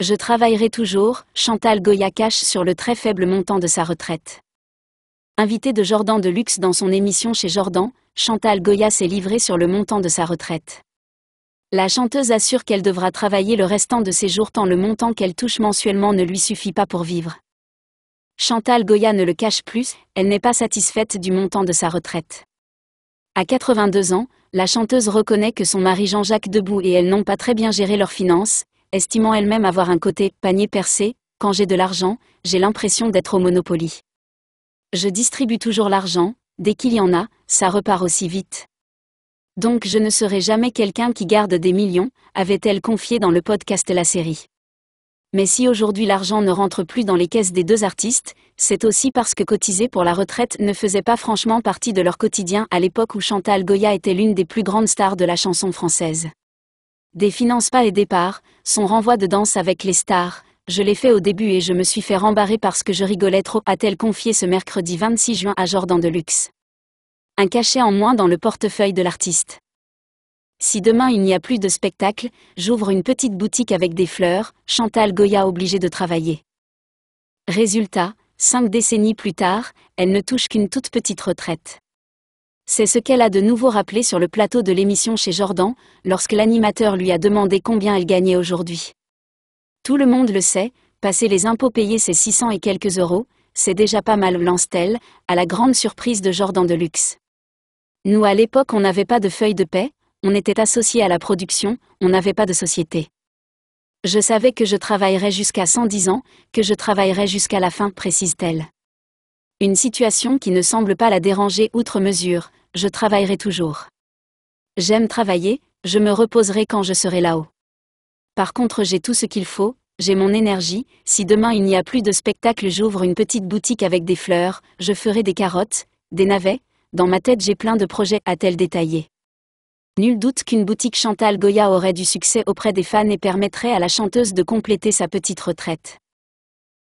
Je travaillerai toujours, Chantal Goya cache sur le très faible montant de sa retraite. Invitée de Jordan de luxe dans son émission chez Jordan, Chantal Goya s'est livrée sur le montant de sa retraite. La chanteuse assure qu'elle devra travailler le restant de ses jours tant le montant qu'elle touche mensuellement ne lui suffit pas pour vivre. Chantal Goya ne le cache plus, elle n'est pas satisfaite du montant de sa retraite. À 82 ans, la chanteuse reconnaît que son mari Jean-Jacques Debout et elle n'ont pas très bien géré leurs finances, estimant elle-même avoir un côté panier percé, quand j'ai de l'argent, j'ai l'impression d'être au Monopoly. Je distribue toujours l'argent, dès qu'il y en a, ça repart aussi vite. Donc je ne serai jamais quelqu'un qui garde des millions, avait-elle confié dans le podcast La série. Mais si aujourd'hui l'argent ne rentre plus dans les caisses des deux artistes, c'est aussi parce que cotiser pour la retraite ne faisait pas franchement partie de leur quotidien à l'époque où Chantal Goya était l'une des plus grandes stars de la chanson française. Des finances pas et départ, son renvoi de danse avec les stars, je l'ai fait au début et je me suis fait rembarrer parce que je rigolais trop, a-t-elle confié ce mercredi 26 juin à Jordan Deluxe. Un cachet en moins dans le portefeuille de l'artiste. Si demain il n'y a plus de spectacle, j'ouvre une petite boutique avec des fleurs, Chantal Goya obligée de travailler. Résultat, cinq décennies plus tard, elle ne touche qu'une toute petite retraite. C'est ce qu'elle a de nouveau rappelé sur le plateau de l'émission chez Jordan, lorsque l'animateur lui a demandé combien elle gagnait aujourd'hui. Tout le monde le sait, passer les impôts payés c'est 600 et quelques euros, c'est déjà pas mal lance-t-elle, à la grande surprise de Jordan Deluxe. Nous à l'époque on n'avait pas de feuille de paix, on était associés à la production, on n'avait pas de société. Je savais que je travaillerais jusqu'à 110 ans, que je travaillerais jusqu'à la fin, précise-t-elle. Une situation qui ne semble pas la déranger outre mesure, je travaillerai toujours. J'aime travailler, je me reposerai quand je serai là-haut. Par contre j'ai tout ce qu'il faut, j'ai mon énergie, si demain il n'y a plus de spectacle j'ouvre une petite boutique avec des fleurs, je ferai des carottes, des navets, dans ma tête j'ai plein de projets à t elle Nul doute qu'une boutique Chantal Goya aurait du succès auprès des fans et permettrait à la chanteuse de compléter sa petite retraite.